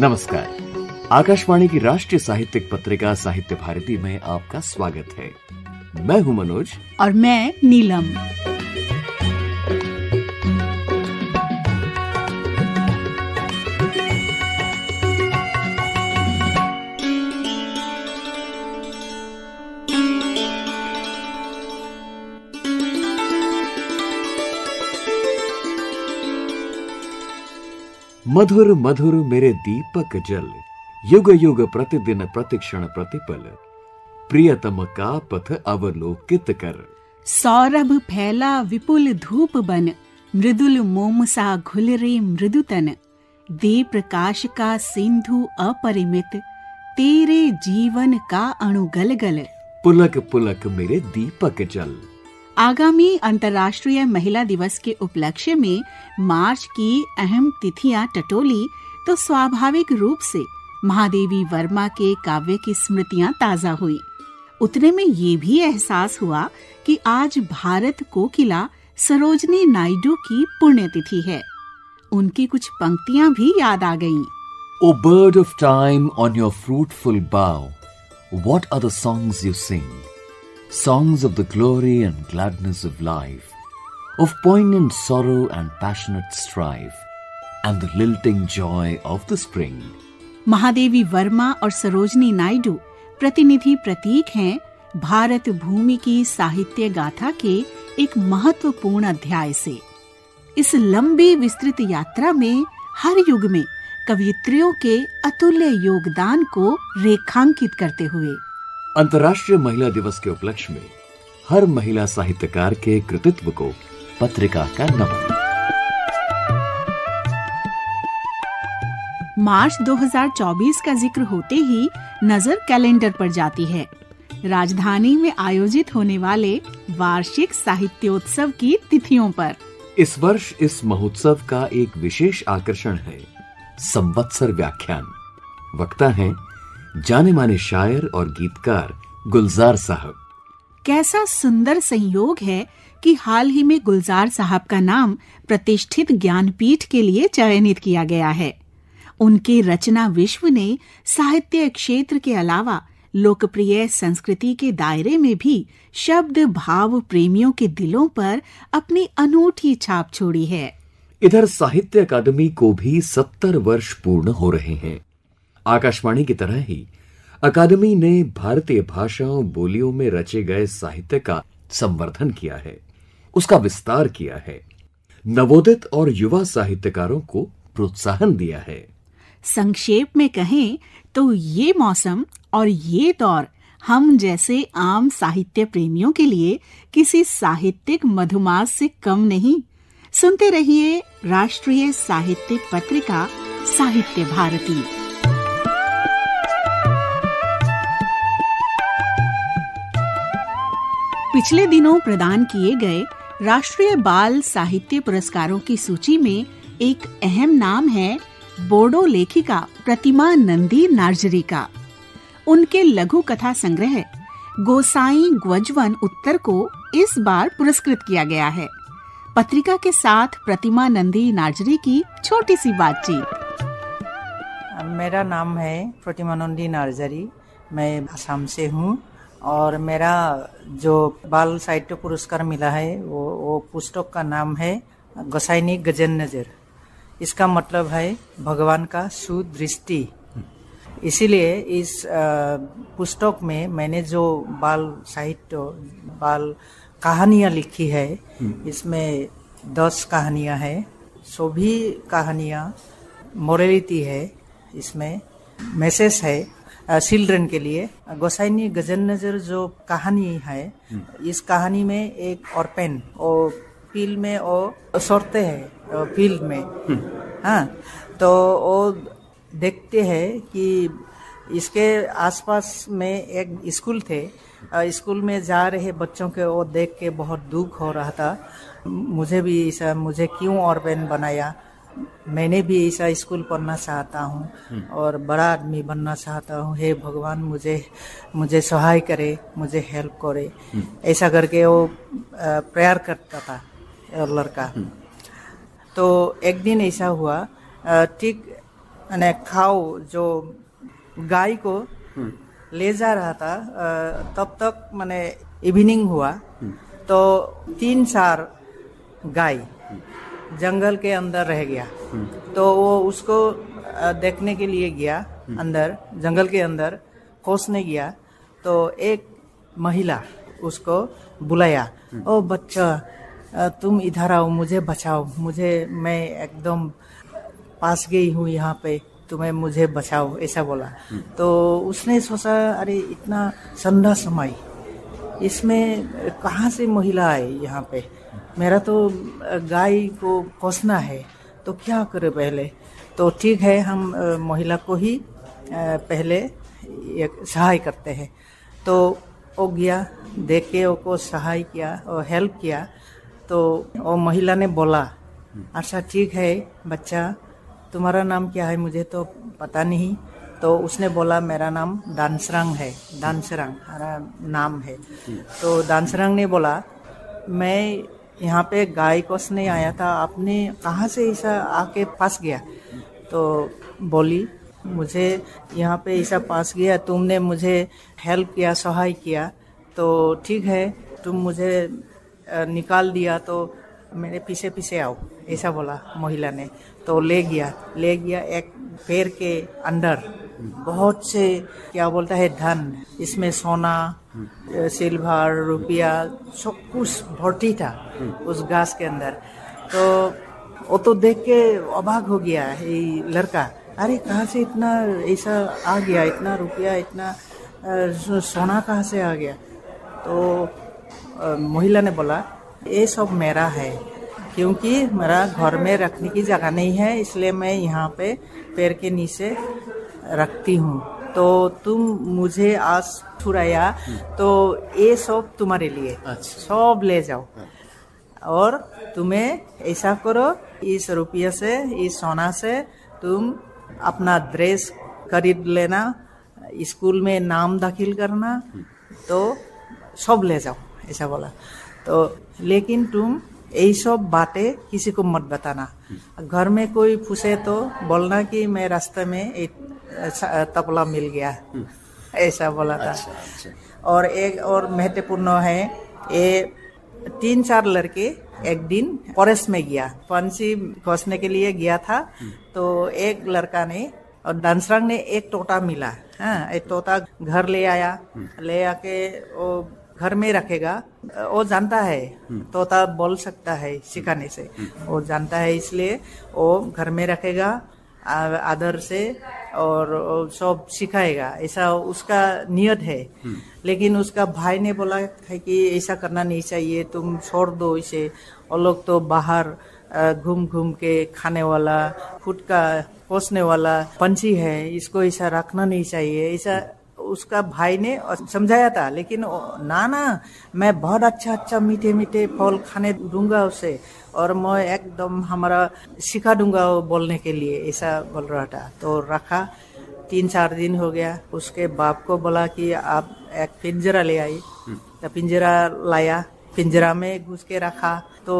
नमस्कार आकाशवाणी की राष्ट्रीय साहित्यिक पत्रिका साहित्य भारती में आपका स्वागत है मैं हूं मनोज और मैं नीलम मधुर मधुर मेरे दीपक जल युग युग प्रतिदिन प्रतिक्षण प्रतिपल प्रियतम का पथ अवलोकित कर सौरभ फैला विपुल धूप बन मृदुल मोम सा घुल रे तन दे प्रकाश का सिंधु अपरिमित तेरे जीवन का अणुगल गल पुलक पुलक मेरे दीपक जल आगामी अंतर्राष्ट्रीय महिला दिवस के उपलक्ष्य में मार्च की अहम तिथियां टटोली तो स्वाभाविक रूप से महादेवी वर्मा के काव्य की स्मृतियां ताजा हुई उतने में ये भी एहसास हुआ कि आज भारत कोकिला सरोजनी नायडू की पुण्यतिथि है उनकी कुछ पंक्तियां भी याद आ गईं। O bird of time on your fruitful bough what are do sing songs of the glory and gladness of life, of poignant sorrow and passionate strife, and the lilting joy of the spring. Mahadevi Verma or Sarojini Naidu, Pratinidhi Pratik हैं भारत भूमि की साहित्य गाथा के एक महत्वपूर्ण अध्याय से इस लंबी विस्तृत यात्रा में हर युग में कवियत्रियों के अतुल्य योगदान को रेखांकित करते हुए अंतर्राष्ट्रीय महिला दिवस के उपलक्ष्य में हर महिला साहित्यकार के कृतित्व को पत्रिका का नमन मार्च 2024 का जिक्र होते ही नजर कैलेंडर पर जाती है राजधानी में आयोजित होने वाले वार्षिक साहित्योत्सव की तिथियों पर इस वर्ष इस महोत्सव का एक विशेष आकर्षण है संवत्सर व्याख्यान वक्ता हैं जाने माने शायर और गीतकार गुलजार साहब कैसा सुंदर संयोग है कि हाल ही में गुलजार साहब का नाम प्रतिष्ठित ज्ञानपीठ के लिए चयनित किया गया है उनके रचना विश्व ने साहित्य क्षेत्र के अलावा लोकप्रिय संस्कृति के दायरे में भी शब्द भाव प्रेमियों के दिलों पर अपनी अनूठी छाप छोड़ी है इधर साहित्य अकादमी को भी सत्तर वर्ष पूर्ण हो रहे हैं आकाशवाणी की तरह ही अकादमी ने भारतीय भाषाओं बोलियों में रचे गए साहित्य का संवर्धन किया है उसका विस्तार किया है नवोदित और युवा साहित्यकारों को प्रोत्साहन दिया है संक्षेप में कहें तो ये मौसम और ये दौर हम जैसे आम साहित्य प्रेमियों के लिए किसी साहित्यिक मधुमास से कम नहीं सुनते रहिए राष्ट्रीय साहित्य पत्रिका साहित्य भारती पिछले दिनों प्रदान किए गए राष्ट्रीय बाल साहित्य पुरस्कारों की सूची में एक अहम नाम है बोडो लेखिका प्रतिमा नंदी नार्जरी का उनके लघु कथा संग्रह गोसाई ग्वजवन उत्तर को इस बार पुरस्कृत किया गया है पत्रिका के साथ प्रतिमा नंदी नार्जरी की छोटी सी बातचीत मेरा नाम है प्रतिमा नंदी नार्जरी मैं आसाम से हूँ और मेरा जो बाल साहित्य पुरस्कार मिला है वो वो पुस्तक का नाम है गसाइनी गजन नजर इसका मतलब है भगवान का सुदृष्टि इसीलिए इस पुस्तक में मैंने जो बाल साहित्य बाल कहानियाँ लिखी है हम्म। इसमें दस कहानियाँ हैं सभी कहानियाँ मोरलिटी है इसमें मैसेज है चिल्ड्रन के लिए गोसाइनी गजन नजर जो कहानी है हम्म। इस कहानी में एक और पेन और फील्ड में वो सोते हैं फील्ड में हम्म। हाँ तो वो देखते हैं कि इसके आसपास में एक स्कूल थे स्कूल में जा रहे बच्चों के वो देख के बहुत दुख हो रहा था मुझे भी मुझे क्यों और पेन बनाया मैंने भी ऐसा स्कूल पढ़ना चाहता हूँ हम्म। और बड़ा आदमी बनना चाहता हूँ हे भगवान मुझे मुझे सहाय करे मुझे हेल्प करे हम्म। ऐसा करके वो प्रेयर करता था और लड़का हम्म। तो एक दिन ऐसा हुआ ठीक मैंने खाओ जो गाय को ले जा रहा था तब तक मैंने इवनिंग हुआ तो तीन चार गाय जंगल के अंदर रह गया तो वो उसको देखने के लिए गया अंदर जंगल के अंदर खोसने गया तो एक महिला उसको बुलाया ओ बच्चा तुम इधर आओ मुझे बचाओ मुझे मैं एकदम पास गई हूँ यहाँ पे तुम्हें मुझे बचाओ ऐसा बोला तो उसने सोचा अरे इतना संधा समय इसमें कहाँ से महिला आई यहाँ पे मेरा तो गाय को पोसना है तो क्या करें पहले तो ठीक है हम महिला को ही पहले एक सहाय करते हैं तो वो गया देख के उसको सहाय किया और हेल्प किया तो वो महिला ने बोला अच्छा ठीक है बच्चा तुम्हारा नाम क्या है मुझे तो पता नहीं तो उसने बोला मेरा नाम दानसरंग है दानसरंग हमारा नाम है तो दानसरंग ने बोला मैं यहाँ पे गाय कोसने आया था आपने कहाँ से ऐसा आके फंस गया तो बोली मुझे यहाँ पे ऐसा पास गया तुमने मुझे हेल्प किया सहाय किया तो ठीक है तुम मुझे निकाल दिया तो मेरे पीछे पीछे आओ ऐसा बोला महिला ने तो ले गया ले गया एक पैर के अंदर बहुत से क्या बोलता है धन इसमें सोना सिल्वर रुपया सब कुछ भर्ती था उस घास के अंदर तो वो तो देख के अभाग हो गया ये लड़का अरे कहाँ से इतना ऐसा आ गया इतना रुपया इतना सोना कहाँ से आ गया तो महिला ने बोला ये सब मेरा है क्योंकि मेरा घर में रखने की जगह नहीं है इसलिए मैं यहाँ पे पेड़ के नीचे रखती हूँ तो तुम मुझे आज छुराया हम्म। तो ये सब तुम्हारे लिए अच्छा। सब ले जाओ हाँ। और तुम्हें ऐसा करो इस रुपये से इस सोना से तुम अपना ड्रेस खरीद लेना स्कूल में नाम दाखिल करना हम्म। तो सब ले जाओ ऐसा बोला तो लेकिन तुम यही सब बातें किसी को मत बताना घर में कोई पूछे तो बोलना कि मैं रास्ते में एक तपला मिल गया ऐसा बोला था अच्छा, अच्छा। और एक और महत्वपूर्ण है ये तीन चार लड़के एक दिन फॉरेस्ट में गया पंछी घोसने के लिए गया था तो एक लड़का ने और डांसरंग ने एक तोता मिला हाँ एक तोता घर ले आया हम्म। ले आके वो घर में रखेगा वो जानता है तोता बोल सकता है सिखाने से वो जानता है इसलिए वो घर में रखेगा आदर से और सब सिखाएगा ऐसा उसका नियत है लेकिन उसका भाई ने बोला है कि ऐसा करना नहीं चाहिए तुम छोड़ दो इसे और लोग तो बाहर घूम घूम के खाने वाला खुद का पोसने वाला पंछी है इसको ऐसा रखना नहीं चाहिए ऐसा उसका भाई ने समझाया था लेकिन ना ना मैं बहुत अच्छा अच्छा मीठे मीठे फल खाने दूंगा उसे और मैं एकदम हमारा सिखा दूंगा बोलने के लिए ऐसा बोल रहा था तो रखा तीन चार दिन हो गया उसके बाप को बोला कि आप एक पिंजरा ले आई हम्म। तो पिंजरा लाया पिंजरा में घुस के रखा तो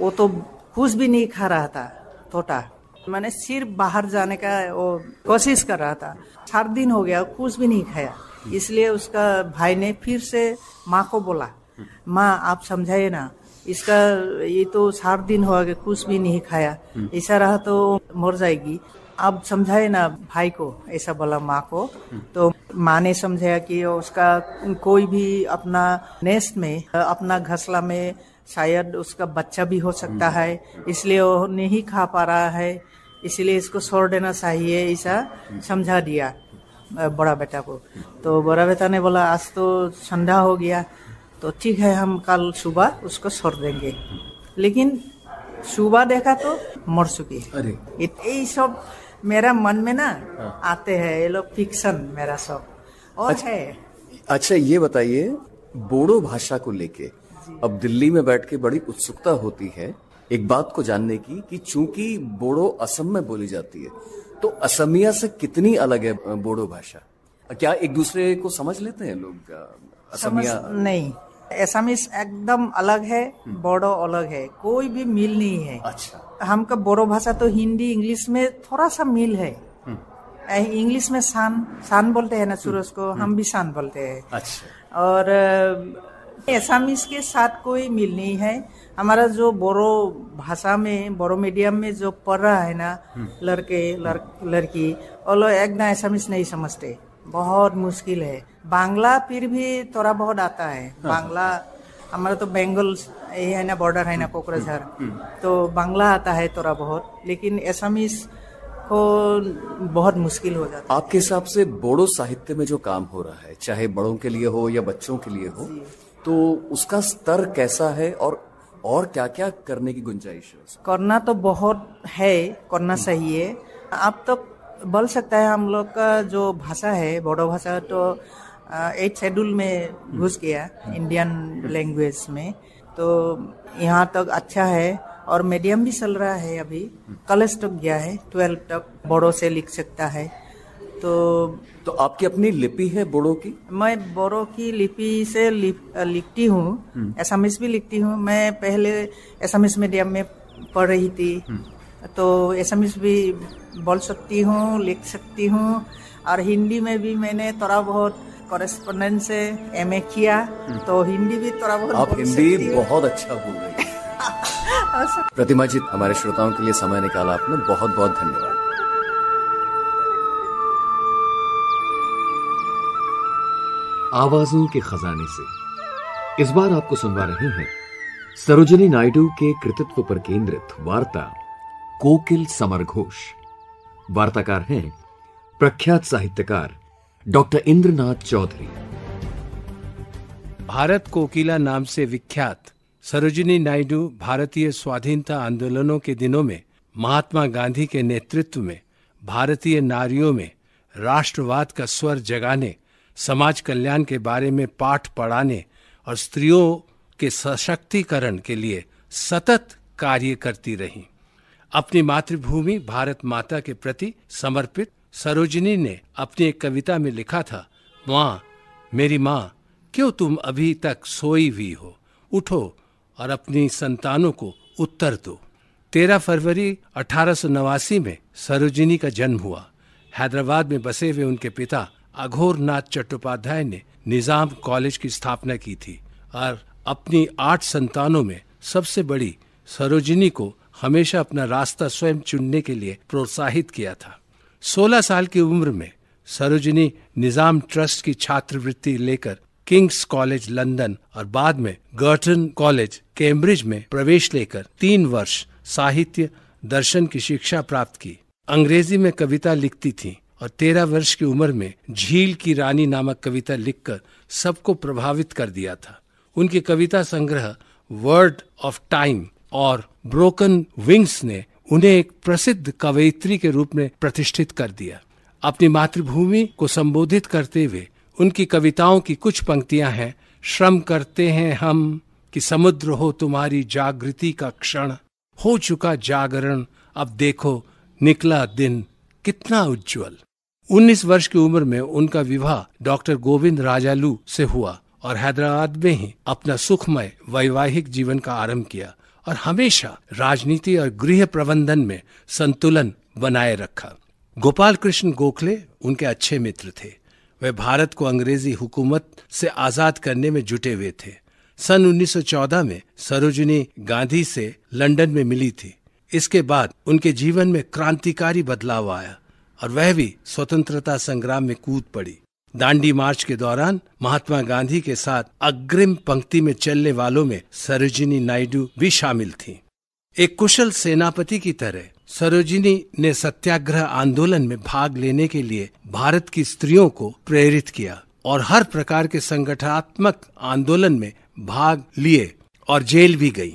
वो तो कुछ भी नहीं खा रहा था थोटा मैंने सिर्फ बाहर जाने का वो कोशिश कर रहा था चार दिन हो गया कुछ भी नहीं खाया इसलिए उसका भाई ने फिर से माँ को बोला माँ आप समझाइए ना इसका ये तो सात दिन हो गया कुछ भी नहीं खाया ऐसा रहा तो मर जाएगी आप समझाए ना भाई को ऐसा बोला माँ को तो माँ ने समझाया कि उसका कोई भी अपना नेस्ट में अपना घसला में शायद उसका बच्चा भी हो सकता है इसलिए वो नहीं खा पा रहा है इसलिए इसको छोड़ देना चाहिए ऐसा समझा दिया बड़ा बेटा को तो बड़ा बेटा ने बोला आज तो संध्या हो गया तो ठीक है हम कल सुबह उसको छोड़ देंगे लेकिन सुबह देखा तो मर चुकी है ये सब मेरा मन में ना हाँ। आते हैं ये लोग फिक्सन मेरा सब और अच्छा, है अच्छा ये बताइए बोडो भाषा को लेके अब दिल्ली में बैठ के बड़ी उत्सुकता होती है एक बात को जानने की कि चूंकि बोडो असम में बोली जाती है तो असमिया से कितनी अलग है बोडो भाषा क्या एक दूसरे को समझ लेते हैं लोग असमिया नहीं एसामिस एकदम अलग है हम्म। बोडो अलग है कोई भी मिल नहीं है अच्छा हमका बोडो भाषा तो हिंदी इंग्लिश में थोड़ा सा मिल है हम्म। इंग्लिश में शान शान बोलते हैं ना हम्म। सूरज को हम भी शान बोलते हैं अच्छा और एसामिस के साथ कोई मिल नहीं है हमारा जो बोरो भाषा में बोरो मीडियम में जो पढ़ रहा है ना हम्म। लड़के लड़की और लोग एकदम ना नहीं समझते बहुत मुश्किल है बांग्ला फिर भी थोड़ा बहुत आता है हाँ, हाँ। बांग्ला हमारा तो बेंगल यही है ना बॉर्डर है ना हम्म, कोकराझार हम्म, तो बांग्ला आता है थोड़ा बहुत लेकिन असमिस को बहुत मुश्किल हो जाता है आपके हिसाब से बोडो साहित्य में जो काम हो रहा है चाहे बड़ों के लिए हो या बच्चों के लिए हो तो उसका स्तर कैसा है और और क्या क्या करने की गुंजाइश है करना तो बहुत है करना हम्म। सही है आप तो बोल सकता है हम लोग का जो भाषा है बोडो भाषा तो एट शेड्यूल में हम्म। घुस गया इंडियन हम्म। लैंग्वेज में तो यहाँ तक अच्छा है और मीडियम भी चल रहा है अभी कॉलेज तक गया है ट्वेल्व तक बोडो से लिख सकता है तो तो आपकी अपनी लिपि है बोडो की मैं बोडो की लिपि से लिप, लिखती हूँ हम्म। एसामिस भी लिखती हूँ मैं पहले एसामिस मीडियम में पढ़ रही थी हम्म। तो एसामिस भी बोल सकती हूँ लिख सकती हूँ और हिंदी में भी मैंने थोड़ा बहुत कॉरेस्पोंडेंट से एम किया हम्म। तो हिंदी भी थोड़ा बहुत आप हिंदी बहुत अच्छा बोल रही प्रतिमा जी हमारे श्रोताओं के लिए समय निकाला आपने बहुत बहुत धन्यवाद आवाजों के खजाने से इस बार आपको सुनवा रहे हैं सरोजनी नायडू के कृतित्व पर केंद्रित वार्ता कोकिल समर घोष वार्ताकार हैं प्रख्यात साहित्यकार डॉक्टर इंद्रनाथ चौधरी भारत कोकिला नाम से विख्यात सरोजनी नायडू भारतीय स्वाधीनता आंदोलनों के दिनों में महात्मा गांधी के नेतृत्व में भारतीय नारियों में राष्ट्रवाद का स्वर जगाने समाज कल्याण के बारे में पाठ पढ़ाने और स्त्रियों के सशक्तिकरण के लिए सतत कार्य करती रहीं अपनी मातृभूमि भारत माता के प्रति समर्पित सरोजिनी ने अपनी एक कविता में लिखा था माँ मेरी माँ क्यों तुम अभी तक सोई हुई हो उठो और अपनी संतानों को उत्तर दो तेरह फरवरी अठारह में सरोजिनी का जन्म हुआ हैदराबाद में बसे हुए उनके पिता अघोर नाथ चट्टोपाध्याय ने निजाम कॉलेज की स्थापना की थी और अपनी आठ संतानों में सबसे बड़ी सरोजिनी को हमेशा अपना रास्ता स्वयं चुनने के लिए प्रोत्साहित किया था 16 साल की उम्र में सरोजिनी निजाम ट्रस्ट की छात्रवृत्ति लेकर किंग्स कॉलेज लंदन और बाद में गर्टन कॉलेज कैम्ब्रिज में प्रवेश लेकर तीन वर्ष साहित्य दर्शन की शिक्षा प्राप्त की अंग्रेजी में कविता लिखती थी और तेरह वर्ष की उम्र में झील की रानी नामक कविता लिखकर सबको प्रभावित कर दिया था उनकी कविता संग्रह वर्ड ऑफ टाइम और ब्रोकन विंग्स ने उन्हें एक प्रसिद्ध कवयित्री के रूप में प्रतिष्ठित कर दिया अपनी मातृभूमि को संबोधित करते हुए उनकी कविताओं की कुछ पंक्तियां हैं श्रम करते हैं हम कि समुद्र हो तुम्हारी जागृति का क्षण हो चुका जागरण अब देखो निकला दिन कितना उज्जवल 19 वर्ष की उम्र में उनका विवाह डॉक्टर गोविंद राजालू से हुआ और हैदराबाद में ही अपना सुखमय वैवाहिक जीवन का आरंभ किया और हमेशा राजनीति और गृह प्रबंधन में संतुलन बनाए रखा गोपाल कृष्ण गोखले उनके अच्छे मित्र थे वे भारत को अंग्रेजी हुकूमत से आजाद करने में जुटे हुए थे सन 1914 में सरोजिनी गांधी से लंदन में मिली थी इसके बाद उनके जीवन में क्रांतिकारी बदलाव आया और वह भी स्वतंत्रता संग्राम में कूद पड़ी दांडी मार्च के दौरान महात्मा गांधी के साथ अग्रिम पंक्ति में चलने वालों में सरोजिनी नायडू भी शामिल थी एक कुशल सेनापति की तरह सरोजिनी ने सत्याग्रह आंदोलन में भाग लेने के लिए भारत की स्त्रियों को प्रेरित किया और हर प्रकार के संगठनात्मक आंदोलन में भाग लिए और जेल भी गई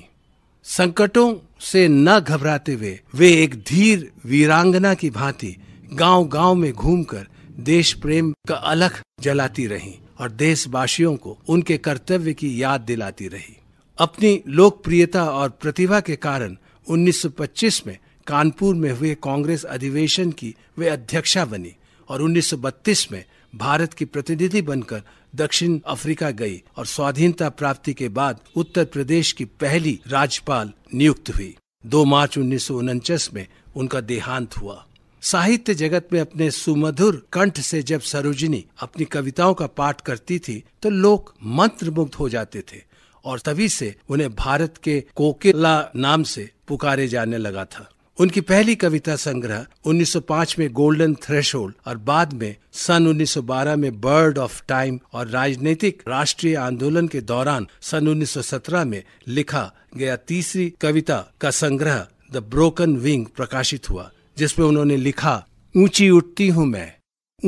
संकटों से न घबराते हुए वे एक धीर वीरांगना की भांति गांव-गांव में घूमकर देश प्रेम का अलख जलाती रही और देशवासियों को उनके कर्तव्य की याद दिलाती रही अपनी लोकप्रियता और प्रतिभा के कारण 1925 में कानपुर में हुए कांग्रेस अधिवेशन की वे अध्यक्षा बनी और 1932 में भारत की प्रतिनिधि बनकर दक्षिण अफ्रीका गई और स्वाधीनता प्राप्ति के बाद उत्तर प्रदेश की पहली राज्यपाल नियुक्त हुई 2 मार्च उन्नीस में उनका देहांत हुआ साहित्य जगत में अपने सुमधुर कंठ से जब सरोजिनी अपनी कविताओं का पाठ करती थी तो लोग मुग्ध हो जाते थे और तभी से उन्हें भारत के कोकिला नाम से पुकारे जाने लगा था उनकी पहली कविता संग्रह 1905 में गोल्डन थ्रेश और बाद में सन 1912 में बर्ड ऑफ टाइम और राजनीतिक राष्ट्रीय आंदोलन के दौरान सन 1917 में लिखा गया तीसरी कविता का संग्रह द ब्रोकन विंग प्रकाशित हुआ जिसमें उन्होंने लिखा ऊंची उठती हूं मैं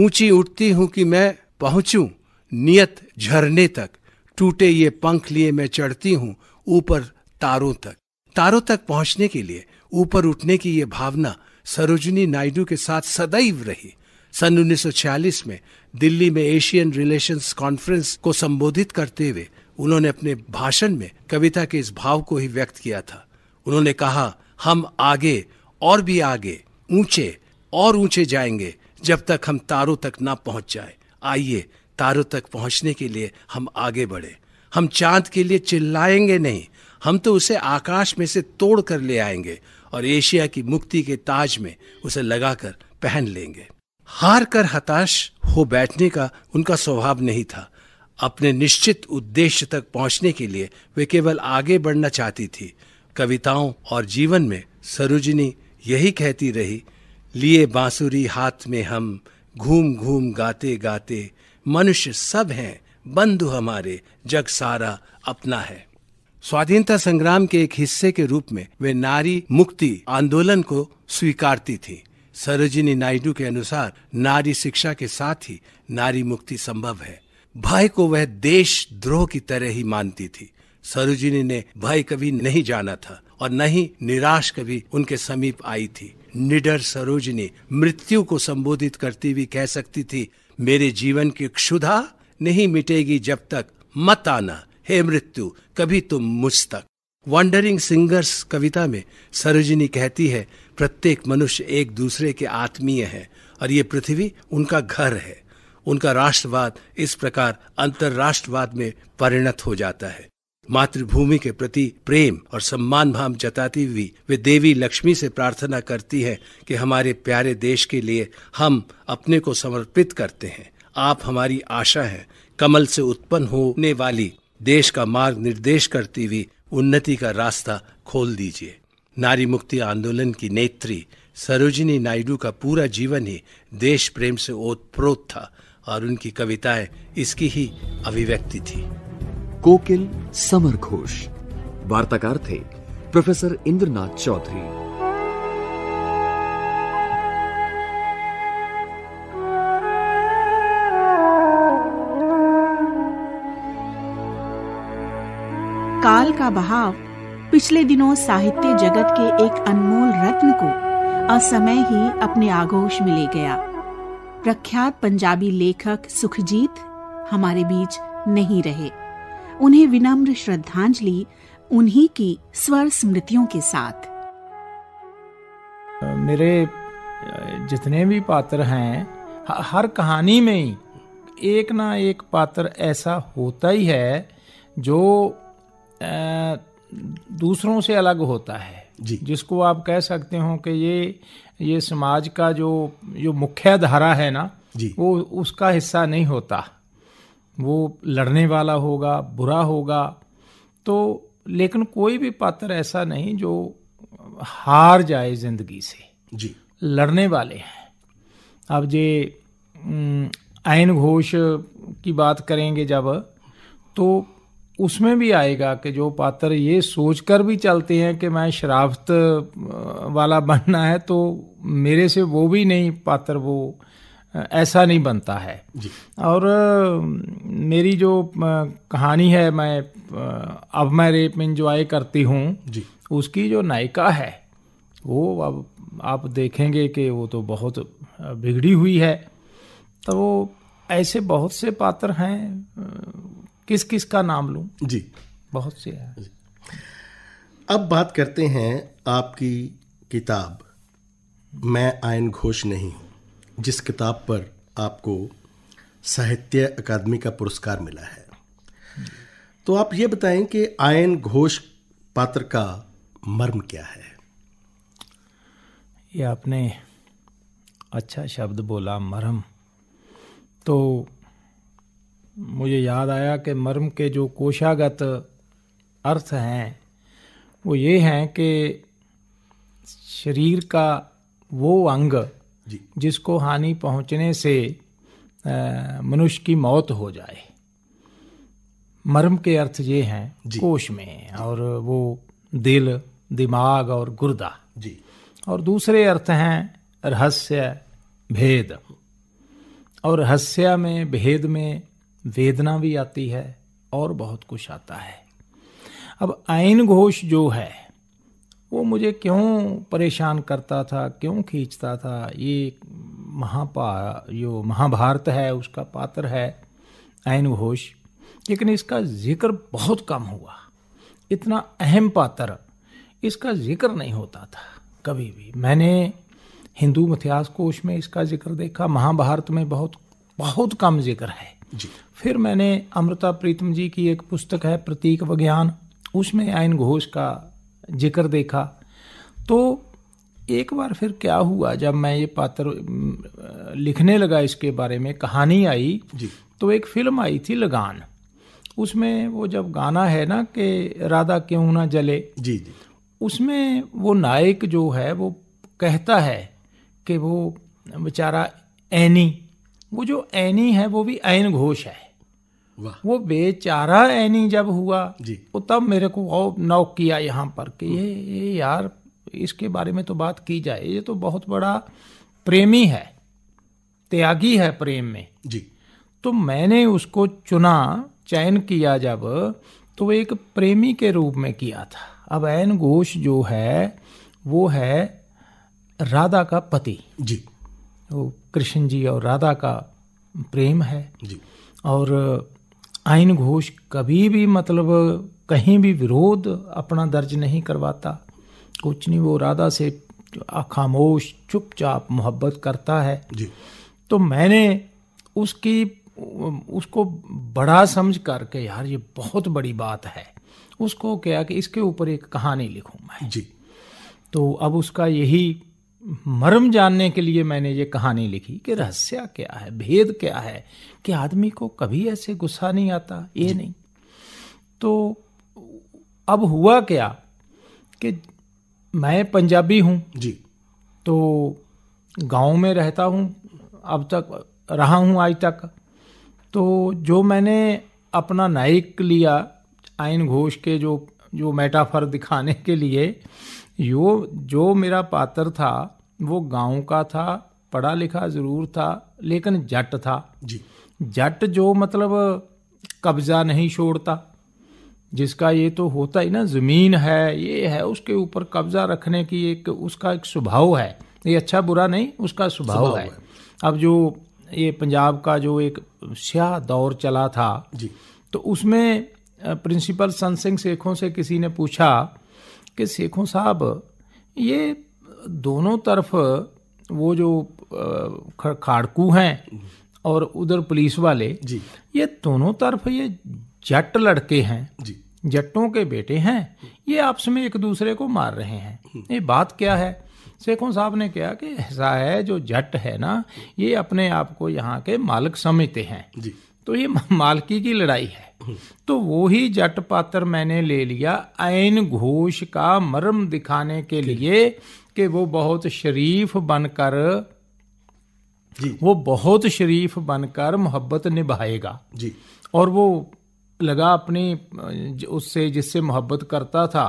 ऊंची उठती हूं कि मैं पहुंचू नियत झरने तक टूटे ये पंख लिए मैं चढ़ती हूं ऊपर तारों तक तारों तक पहुंचने के लिए ऊपर उठने की ये भावना सरोजनी नायडू के साथ सदैव रही सन 1946 में दिल्ली में एशियन रिलेशंस कॉन्फ्रेंस को संबोधित करते हुए उन्होंने अपने भाषण में कविता के इस भाव को ही व्यक्त किया था उन्होंने कहा हम आगे और भी आगे ऊंचे और ऊंचे जाएंगे जब तक हम तारों तक ना पहुंच जाए आइए तारों तक पहुंचने के लिए हम आगे बढ़े हम चांद के लिए चिल्लाएंगे नहीं हम तो उसे आकाश में से तोड़ कर ले आएंगे और एशिया की मुक्ति के ताज में उसे लगाकर पहन लेंगे हार कर हताश हो बैठने का उनका स्वभाव नहीं था अपने निश्चित उद्देश्य तक पहुंचने के लिए वे केवल आगे बढ़ना चाहती थी कविताओं और जीवन में सरोजिनी यही कहती रही लिए बांसुरी हाथ में हम घूम घूम गाते गाते मनुष्य सब हैं बंधु हमारे जग सारा अपना है स्वाधीनता संग्राम के एक हिस्से के रूप में वे नारी मुक्ति आंदोलन को स्वीकारती थी सरोजिनी नायडू के अनुसार नारी शिक्षा के साथ ही नारी मुक्ति संभव है भय को वह देश द्रोह की तरह ही मानती थी सरोजिनी ने भय कभी नहीं जाना था और न ही निराश कभी उनके समीप आई थी निडर सरोजनी मृत्यु को संबोधित करती हुई कह सकती थी मेरे जीवन की क्षुधा नहीं मिटेगी जब तक मत आना हे मृत्यु कभी तुम मुझ तक वंडरिंग सिंगर्स कविता में सरोजिनी कहती है प्रत्येक मनुष्य एक दूसरे के आत्मीय है और ये पृथ्वी उनका घर है उनका राष्ट्रवाद इस प्रकार अंतर्राष्ट्रवाद में परिणत हो जाता है मातृभूमि के प्रति प्रेम और सम्मान भाव जताती हुई वे देवी लक्ष्मी से प्रार्थना करती है कि हमारे प्यारे देश के लिए हम अपने को समर्पित करते हैं आप हमारी आशा है कमल से उत्पन्न होने वाली देश का मार्ग निर्देश करती हुई उन्नति का रास्ता खोल दीजिए नारी मुक्ति आंदोलन की नेत्री सरोजिनी नायडू का पूरा जीवन ही देश प्रेम से ओतप्रोत था और उनकी कविताएं इसकी ही अभिव्यक्ति थी कोकिल समर घोष वार्ताकार थे प्रोफेसर इंद्रनाथ चौधरी काल का बहाव पिछले दिनों साहित्य जगत के एक अनमोल रत्न को असमय ही अपने आगोश में ले गया प्रख्यात पंजाबी लेखक सुखजीत हमारे बीच नहीं रहे उन्हें विनम्र श्रद्धांजलि उन्हीं की स्वर स्मृतियों के साथ मेरे जितने भी पात्र हैं हर कहानी में ही एक ना एक पात्र ऐसा होता ही है जो दूसरों से अलग होता है जी जिसको आप कह सकते हो कि ये ये समाज का जो जो मुख्य धारा है ना जी वो उसका हिस्सा नहीं होता वो लड़ने वाला होगा बुरा होगा तो लेकिन कोई भी पात्र ऐसा नहीं जो हार जाए जिंदगी से जी लड़ने वाले हैं अब जे आयन घोष की बात करेंगे जब तो उसमें भी आएगा कि जो पात्र ये सोचकर भी चलते हैं कि मैं शराफत वाला बनना है तो मेरे से वो भी नहीं पात्र वो ऐसा नहीं बनता है और मेरी जो कहानी है मैं अब मैं रेप इंजॉय करती हूँ उसकी जो नायिका है वो अब आप देखेंगे कि वो तो बहुत बिगड़ी हुई है तो वो ऐसे बहुत से पात्र हैं किस किस का नाम लूँ जी बहुत से हैं अब बात करते हैं आपकी किताब मैं आयन घोष नहीं हूँ जिस किताब पर आपको साहित्य अकादमी का पुरस्कार मिला है तो आप ये बताएं कि आयन घोष पात्र का मर्म क्या है ये आपने अच्छा शब्द बोला मरम तो मुझे याद आया कि मर्म के जो कोशागत अर्थ हैं वो ये हैं कि शरीर का वो अंग जिसको हानि पहुंचने से मनुष्य की मौत हो जाए मर्म के अर्थ ये हैं कोश में और वो दिल दिमाग और गुर्दा जी और दूसरे अर्थ हैं रहस्य भेद और रहस्य में भेद में वेदना भी आती है और बहुत कुछ आता है अब आयन घोष जो है वो मुझे क्यों परेशान करता था क्यों खींचता था ये महापा जो महाभारत है उसका पात्र है आयन घोष लेकिन इसका जिक्र बहुत कम हुआ इतना अहम पात्र इसका जिक्र नहीं होता था कभी भी मैंने हिंदू मिथिहास कोश में इसका जिक्र देखा महाभारत में बहुत बहुत कम जिक्र है जी। फिर मैंने अमृता प्रीतम जी की एक पुस्तक है प्रतीक विज्ञान उसमें आयन घोष का जिक्र देखा तो एक बार फिर क्या हुआ जब मैं ये पात्र लिखने लगा इसके बारे में कहानी आई जी। तो एक फिल्म आई थी लगान उसमें वो जब गाना है ना कि राधा क्यों ना जले जी जी उसमें वो नायक जो है वो कहता है कि वो बेचारा एनी वो जो एनी है वो भी ऐन घोष है वो बेचारा ऐनी जब हुआ जी वो तो तब मेरे को नौक किया यहाँ पर कि ये ये यार इसके बारे में तो बात की जाए ये तो बहुत बड़ा प्रेमी है त्यागी है प्रेम में जी तो मैंने उसको चुना चयन किया जब तो एक प्रेमी के रूप में किया था अब एन घोष जो है वो है राधा का पति जी वो कृष्ण जी और राधा का प्रेम है जी और आयन घोष कभी भी मतलब कहीं भी विरोध अपना दर्ज नहीं करवाता कुछ नहीं वो राधा से खामोश चुपचाप मोहब्बत करता है जी। तो मैंने उसकी उसको बड़ा समझ करके यार ये बहुत बड़ी बात है उसको क्या कि इसके ऊपर एक कहानी लिखूं मैं जी तो अब उसका यही मर्म जानने के लिए मैंने ये कहानी लिखी कि रहस्य क्या है भेद क्या है कि आदमी को कभी ऐसे गुस्सा नहीं आता ये नहीं तो अब हुआ क्या कि मैं पंजाबी हूँ जी तो गांव में रहता हूँ अब तक रहा हूँ आज तक तो जो मैंने अपना नायक लिया आयन घोष के जो जो मेटाफर दिखाने के लिए यो जो मेरा पात्र था वो गांव का था पढ़ा लिखा ज़रूर था लेकिन जट था जी जट जो मतलब कब्जा नहीं छोड़ता जिसका ये तो होता ही ना ज़मीन है ये है उसके ऊपर कब्जा रखने की एक उसका एक स्वभाव है ये अच्छा बुरा नहीं उसका स्वभाव है।, है अब जो ये पंजाब का जो एक स्याह दौर चला था जी तो उसमें प्रिंसिपल सन सिंह शेखों से किसी ने पूछा कि शेखों साहब ये दोनों तरफ वो जो खाड़कू हैं और उधर पुलिस वाले जी ये दोनों तरफ ये जट लड़के हैं जी जट्टों के बेटे हैं ये आपस में एक दूसरे को मार रहे हैं हम्म। ये बात क्या है शेखों साहब ने कहा कि ऐसा है जो जट है ना ये अपने आप को यहाँ के मालिक समझते हैं जी तो ये मालकी की लड़ाई है तो वो ही जट पात्र मैंने ले लिया ऐन घोष का मर्म दिखाने के लिए कि वो बहुत शरीफ बनकर वो बहुत शरीफ बनकर मोहब्बत निभाएगा जी और वो लगा अपनी उससे जिससे मोहब्बत करता था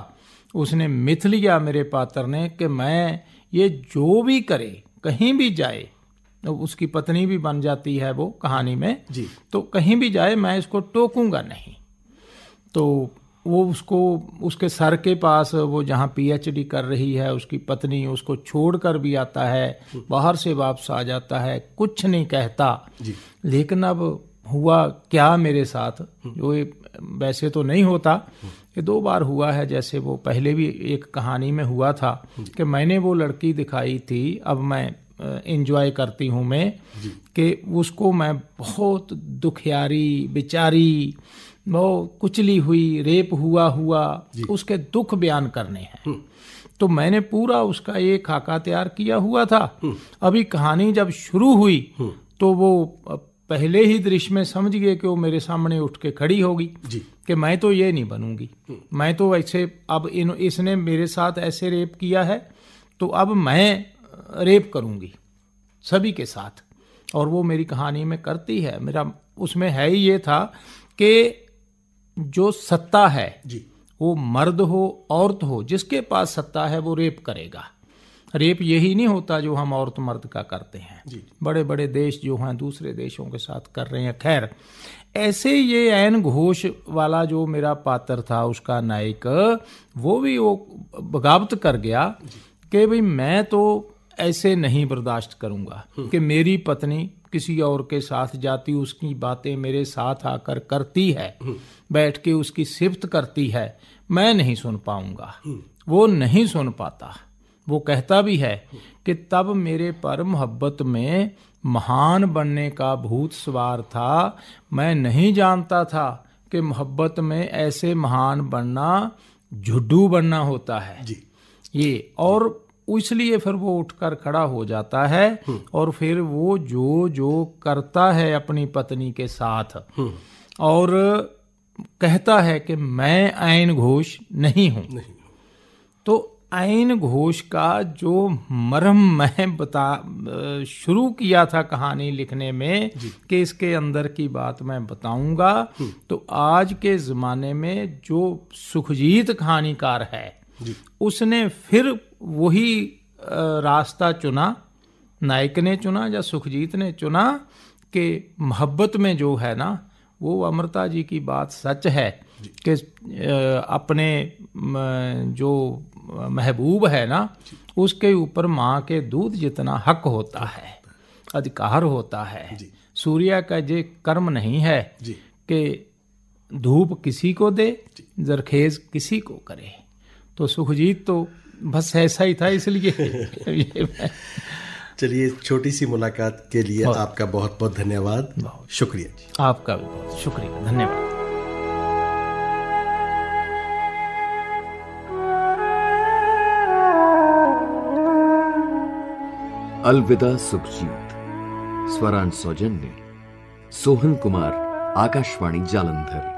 उसने मिथ लिया मेरे पात्र ने कि मैं ये जो भी करे कहीं भी जाए उसकी पत्नी भी बन जाती है वो कहानी में जी तो कहीं भी जाए मैं इसको टोकूंगा नहीं तो वो उसको उसके सर के पास वो जहाँ पीएचडी कर रही है उसकी पत्नी उसको छोड़ कर भी आता है बाहर से वापस आ जाता है कुछ नहीं कहता जी। लेकिन अब हुआ क्या मेरे साथ जो वैसे तो नहीं होता कि दो बार हुआ है जैसे वो पहले भी एक कहानी में हुआ था कि मैंने वो लड़की दिखाई थी अब मैं इन्जॉय करती हूँ मैं कि उसको मैं बहुत दुखियारी बेचारी वो कुचली हुई रेप हुआ हुआ उसके दुख बयान करने हैं हम्म। तो मैंने पूरा उसका ये खाका तैयार किया हुआ था हम्म। अभी कहानी जब शुरू हुई हम्म। तो वो पहले ही दृश्य में समझ गए कि वो मेरे सामने उठ के खड़ी होगी कि मैं तो ये नहीं बनूंगी मैं तो ऐसे अब इन इसने मेरे साथ ऐसे रेप किया है तो अब मैं रेप करूंगी सभी के साथ और वो मेरी कहानी में करती है मेरा उसमें है ही ये था कि जो सत्ता है जी वो मर्द हो औरत हो जिसके पास सत्ता है वो रेप करेगा रेप यही नहीं होता जो हम औरत मर्द का करते हैं बड़े बड़े देश जो हैं दूसरे देशों के साथ कर रहे हैं खैर ऐसे ये ऐन घोष वाला जो मेरा पात्र था उसका नायक वो भी वो बगावत कर गया कि भाई मैं तो ऐसे नहीं बर्दाश्त करूंगा हम्म। कि मेरी पत्नी किसी और के साथ जाती उसकी बातें मेरे साथ आकर करती है हम्म। बैठ के उसकी सिफत करती है मैं नहीं सुन पाऊंगा हम्म। वो नहीं सुन पाता वो कहता भी है कि तब मेरे पर मोहब्बत में महान बनने का भूत सवार था मैं नहीं जानता था कि मोहब्बत में ऐसे महान बनना झुड्डू बनना होता है जी ये और तो इसलिए फिर वो उठकर खड़ा हो जाता है हम्म। और फिर वो जो जो करता है अपनी पत्नी के साथ हम्म। और कहता है कि मैं आयन घोष नहीं हूं नहीं। तो आयन घोष का जो मरम मैं बता शुरू किया था कहानी लिखने में कि इसके अंदर की बात मैं बताऊंगा हम्म। तो आज के ज़माने में जो सुखजीत कहानीकार है उसने फिर वही रास्ता चुना नायक ने चुना या सुखजीत ने चुना कि मोहब्बत में जो है ना वो अमृता जी की बात सच है कि अपने जो महबूब है ना उसके ऊपर माँ के दूध जितना हक होता है अधिकार होता है सूर्य का ये कर्म नहीं है कि धूप किसी को दे जरखेज किसी को करे तो सुखजीत तो बस ऐसा ही था इसलिए चलिए छोटी सी मुलाकात के लिए आपका बहुत बहुत धन्यवाद शुक्रिया जी आपका भी बहुत शुक्रिया धन्यवाद अलविदा सुखजीत स्वरांश सौजन्य सोहन कुमार आकाशवाणी जालंधर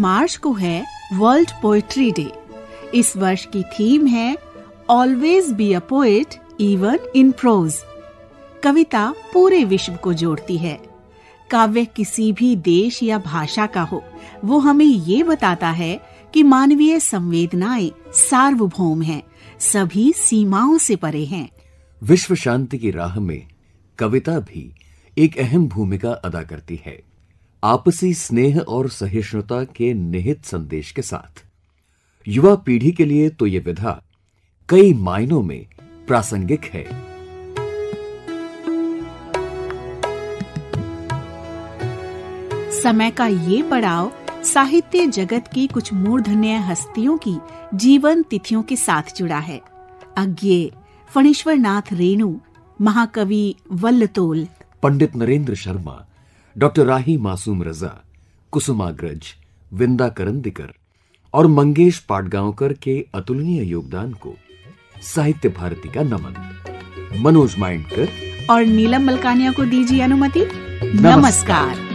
मार्च को है वर्ल्ड पोएट्री डे इस वर्ष की थीम है always be a poet even in prose कविता पूरे विश्व को जोड़ती है काव्य किसी भी देश या भाषा का हो वो हमें ये बताता है कि मानवीय संवेदनाएं सार्वभौम हैं, सभी सीमाओं से परे हैं विश्व शांति की राह में कविता भी एक अहम भूमिका अदा करती है आपसी स्नेह और सहिष्णुता के निहित संदेश के साथ युवा पीढ़ी के लिए तो ये विधा कई मायनों में प्रासंगिक है समय का ये पड़ाव साहित्य जगत की कुछ मूर्धन्य हस्तियों की जीवन तिथियों के साथ जुड़ा है अज्ञे फणीश्वर नाथ रेणु महाकवि वल्लतोल पंडित नरेंद्र शर्मा डॉक्टर राही मासूम रजा कुसुमाग्रज विंदा करंदिकर और मंगेश पाटगांवकर के अतुलनीय योगदान को साहित्य भारती का नमन मनोज माइंडकर और नीलम मलकानिया को दीजिए अनुमति नमस्कार, नमस्कार।